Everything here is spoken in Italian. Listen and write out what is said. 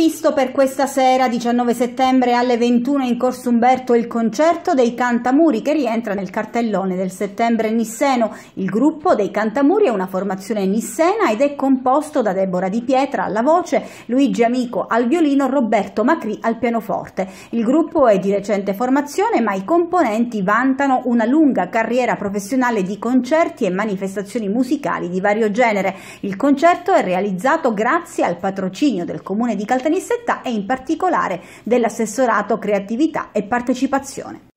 previsto per questa sera, 19 settembre alle 21 in Corso Umberto, il concerto dei Cantamuri che rientra nel cartellone del settembre nisseno. Il gruppo dei Cantamuri è una formazione nissena ed è composto da Deborah Di Pietra alla voce, Luigi Amico al violino, Roberto Macri al pianoforte. Il gruppo è di recente formazione ma i componenti vantano una lunga carriera professionale di concerti e manifestazioni musicali di vario genere. Il concerto è realizzato grazie al patrocinio del comune di Caltanissetta Caltanissetta e in particolare dell'assessorato creatività e partecipazione.